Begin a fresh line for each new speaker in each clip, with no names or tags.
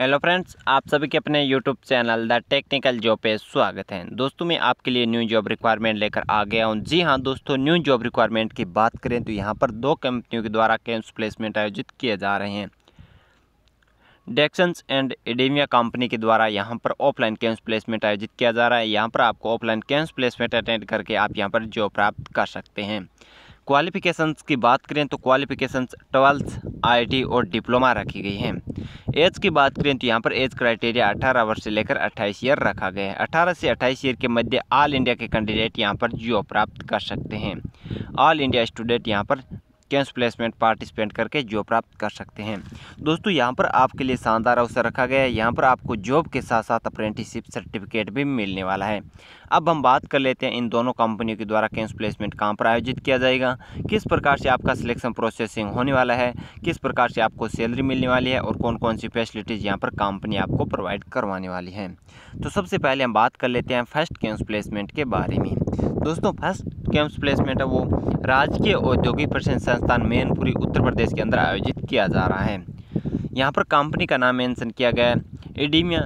hello friends आप सभी के अपने YouTube channel the technical job पे स्वागत है दोस्तों मैं आपके लिए न्यू जॉब रिक्वायरमेंट लेकर आ गया हूं जी हां दोस्तों न्यू जॉब रिक्वायरमेंट की बात करें तो यहां पर दो कंपनियों के द्वारा कैंप्स प्लेसमेंट आयोजित किए जा रहे हैं डेक्सन्स एंड एडेमिया कंपनी के द्वारा यहाँ पर ऑफलाइन कैंप्स प्लेसमेंट आयोजित किया जा रहा है यहाँ पर आपको ऑफलाइन कैंप्स प्लेसमेंट अटेंड करके आप यहाँ पर जॉब प्राप्त कर सकते हैं क्वालिफ़िकेशंस की बात करें तो क्वालिफ़िकेशंस ट्वेल्थ आईटी और डिप्लोमा रखी गई हैं एज की बात करें तो यहाँ पर एज क्राइटेरिया 18 वर्ष से लेकर 28 ईयर रखा गया है 18 से 28 ईयर के मध्य ऑल इंडिया के कैंडिडेट यहाँ पर जियो प्राप्त कर सकते हैं ऑल इंडिया स्टूडेंट यहाँ पर कैंस प्लेसमेंट पार्टिसिपेंट करके जॉब प्राप्त कर सकते हैं दोस्तों यहाँ पर आपके लिए शानदार अवसर रखा गया है यहाँ पर आपको जॉब के साथ साथ अप्रेंटिसशिप सर्टिफिकेट भी मिलने वाला है अब हम बात कर लेते हैं इन दोनों कंपनियों के द्वारा कैंस प्लेसमेंट कहाँ पर आयोजित किया जाएगा किस प्रकार से आपका सिलेक्शन प्रोसेसिंग होने वाला है किस प्रकार से आपको सैलरी मिलने वाली है और कौन कौन सी फैसिलिटीज़ यहाँ पर कंपनी आपको प्रोवाइड करवाने वाली है तो सबसे पहले हम बात कर लेते हैं फर्स्ट कैंस प्लेसमेंट के बारे में दोस्तों फर्स्ट कैंप्स प्लेसमेंट है वो राजकीय औद्योगिक प्रशिक्षण संस्थान मैनपुरी उत्तर प्रदेश के अंदर आयोजित किया जा रहा है यहाँ पर कंपनी का नाम मेंशन किया गया है एडीमिया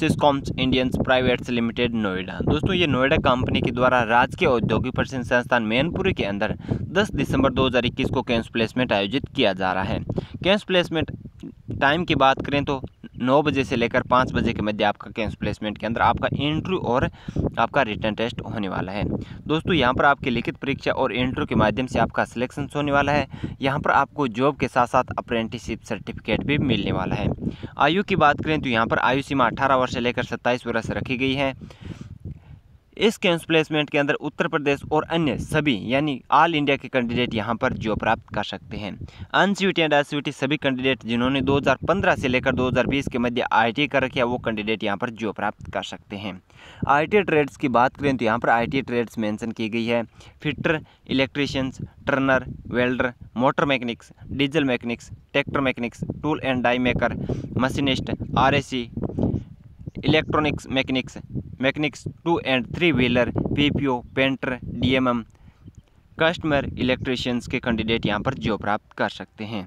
सिस्कॉम्स इंडियंस प्राइवेट्स लिमिटेड नोएडा दोस्तों ये नोएडा कंपनी के द्वारा राजकीय औद्योगिक प्रशिक्षण संस्थान मैनपुरी के अंदर 10 दिसंबर 2021 को कैंस प्लेसमेंट आयोजित किया जा रहा है कैंस प्लेसमेंट टाइम की बात करें तो नौ बजे से लेकर पाँच बजे के मध्य आपका कैंस प्लेसमेंट के अंदर आपका इंटरव्यू और आपका रिटर्न टेस्ट होने वाला है दोस्तों यहाँ पर आपकी लिखित परीक्षा और इंटरव्यू के माध्यम से आपका सिलेक्शन होने वाला है यहाँ पर आपको जॉब के साथ साथ अप्रेंटिसशिप सर्टिफिकेट भी मिलने वाला है आयु की बात करें तो यहाँ पर आयु सीमा अठारह वर्ष से लेकर सत्ताईस वर्ष रखी गई है इस कैंप प्लेसमेंट के अंदर उत्तर प्रदेश और अन्य सभी यानी ऑल इंडिया के कैंडिडेट यहाँ पर जॉब प्राप्त कर सकते हैं अन सी एंड एसयूटी सभी कैंडिडेट जिन्होंने 2015 से लेकर 2020 के मध्य आई कर रखी है वो कैंडिडेट यहाँ पर जॉब प्राप्त कर सकते हैं आई ट्रेड्स की बात करें तो यहाँ पर आई ट्रेड्स मैंसन की गई है fitter electricians turner welder motor mechanics diesel mechanics tractor mechanics tool and die maker machinist R electronics mechanics mechanics two and three wheeler PPO painter DMM customer electricians के कैंडिडेट यहाँ पर जॉब प्राप्त कर सकते हैं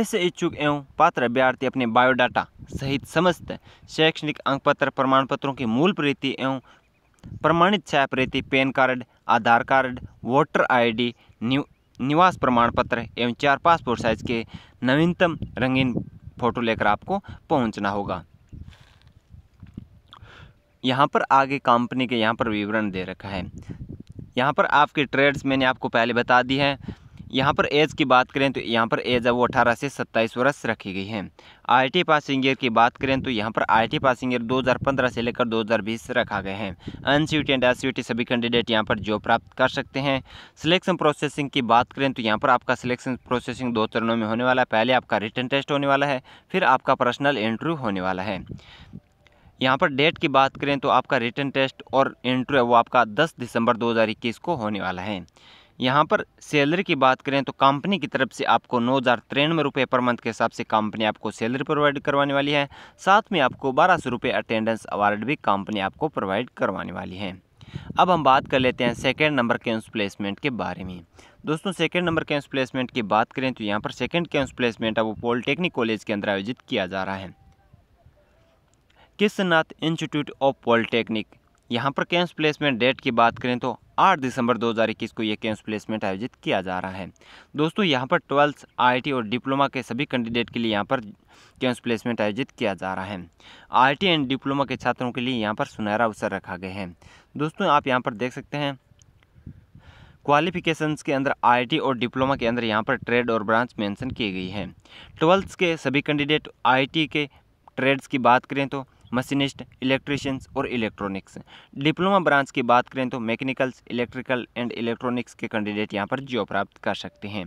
ऐसे इच्छुक एवं पात्र अभ्यर्थी अपने बायोडाटा सहित समस्त शैक्षणिक अंक पत्र प्रमाण पत्रों की मूल प्रीति एवं प्रमाणित छाया प्रति pan card Aadhaar card voter ID डी निवास प्रमाण पत्र एवं चार पासपोर्ट साइज के नवीनतम रंगीन फ़ोटो लेकर आपको पहुंचना होगा यहाँ पर आगे कंपनी के यहाँ पर विवरण दे रखा है यहाँ पर आपके ट्रेड्स मैंने आपको पहले बता दी है यहाँ पर एज की बात करें तो यहाँ पर एज अब वो अठारह से सत्ताईस वर्ष रखी गई है आईटी पासिंग ईयर की बात करें तो यहाँ पर आईटी पासिंग ईयर 2015 से लेकर 2020 रखा गया है टी एंड एस सभी कैंडिडेट यहाँ पर जॉब प्राप्त कर सकते हैं सिलेक्शन प्रोसेसिंग की बात करें तो यहाँ पर आपका सिलेक्शन प्रोसेसिंग दो चरणों में होने वाला है पहले आपका रिटर्न टेस्ट होने वाला है फिर आपका पर्सनल इंटरव्यू होने वाला है यहाँ पर डेट की बात करें तो आपका रिटर्न टेस्ट और इंटरव्यू वो आपका 10 दिसंबर 2021 को होने वाला है यहाँ पर सैलरी की बात करें तो कंपनी की तरफ से आपको नौ हज़ार तिरानवे रुपये पर मंथ के हिसाब से कंपनी आपको सैलरी प्रोवाइड करवाने वाली है साथ में आपको बारह सौ रुपये अटेंडेंस अवार्ड भी कंपनी आपको प्रोवाइड करवाने वाली है अब हम बात कर लेते हैं सेकेंड नंबर के उस प्लेसमेंट के बारे में दोस्तों सेकेंड नंबर के उस प्लेसमेंट की बात करें तो यहाँ पर सेकेंड के उस प्लेसमेंट है वो पॉलिटेक्निक कॉलेज के अंदर आयोजित किया जा रहा है कृष्णनाथ इंस्टीट्यूट ऑफ पॉलिटेक्निक यहाँ पर कैंस प्लेसमेंट डेट की बात करें तो 8 दिसंबर 2021 को यह कैंस प्लेसमेंट आयोजित किया जा रहा है दोस्तों यहाँ पर ट्वेल्थ आईटी और डिप्लोमा के सभी कैंडिडेट के लिए यहाँ पर कैंस प्लेसमेंट आयोजित किया जा रहा है आईटी एंड डिप्लोमा के छात्रों के लिए यहाँ पर सुनहरा अवसर रखा गया है दोस्तों आप यहाँ पर देख सकते हैं क्वालिफिकेशंस के अंदर आईटी और डिप्लोमा के अंदर यहाँ पर ट्रेड और ब्रांच मेंशन की गई है ट्वेल्थ के सभी कैंडिडेट आईटी के ट्रेड्स की बात करें तो मशीनिस्ट इलेक्ट्रिशियंस और इलेक्ट्रॉनिक्स डिप्लोमा ब्रांच की बात करें तो मैकेनिकल्स इलेक्ट्रिकल एंड इलेक्ट्रॉनिक्स के कैंडिडेट यहाँ पर जॉब प्राप्त कर सकते हैं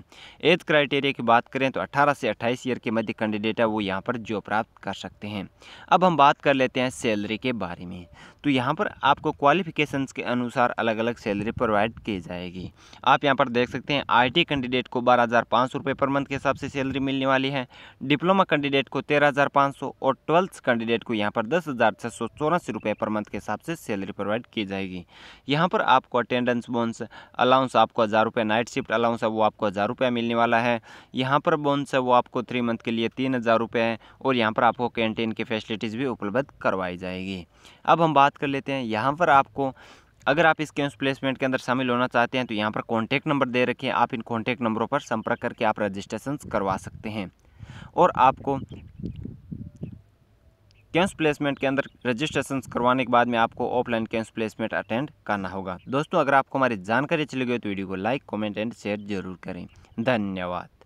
एज क्राइटेरिया की बात करें तो अट्ठारह से अट्ठाईस ईयर के मध्य कैंडिडेट है वो यहाँ पर जॉब प्राप्त कर सकते हैं अब हम बात कर लेते हैं सैलरी के बारे में तो यहाँ पर आपको क्वालिफिकेशन के अनुसार अलग अलग सैलरी प्रोवाइड की जाएगी आप यहाँ पर देख सकते हैं आई कैंडिडेट को बारह हज़ार पाँच सौ रुपये पर मंथ के हिसाब से सैलरी मिलने वाली है डिप्लोमा कैंडिडेट को तेरह हज़ार पाँच सौ और ट्वेल्थ कैंडिडेट को यहाँ पर दस दस हज़ार छः सौ चौरासी रुपये पर मंथ के हिसाब से सैलरी प्रोवाइड की जाएगी यहाँ पर आपको अटेंडेंस बोनस अलाउंस आपको हज़ार रुपये नाइट शिफ्ट अलाउंस है वो आपको हज़ार रुपये मिलने वाला है यहाँ पर बोनस है वो आपको थ्री मंथ के लिए तीन हज़ार रुपये है और यहाँ पर आपको कैंटीन की फैसिलिटीज़ भी उपलब्ध करवाई जाएगी अब हम बात कर लेते हैं यहाँ पर आपको अगर आप इस कैंप प्लेसमेंट के अंदर शामिल होना चाहते हैं तो यहाँ पर कॉन्टैक्ट नंबर दे रखें आप इन कॉन्टैक्ट नंबरों पर संपर्क करके आप रजिस्ट्रेशन करवा सकते हैं और आपको कैंस प्लेसमेंट के अंदर रजिस्ट्रेशन करवाने के बाद में आपको ऑफलाइन कैंस प्लेसमेंट अटेंड करना होगा दोस्तों अगर आपको हमारी जानकारी चली गई तो वीडियो को लाइक कमेंट एंड शेयर जरूर करें धन्यवाद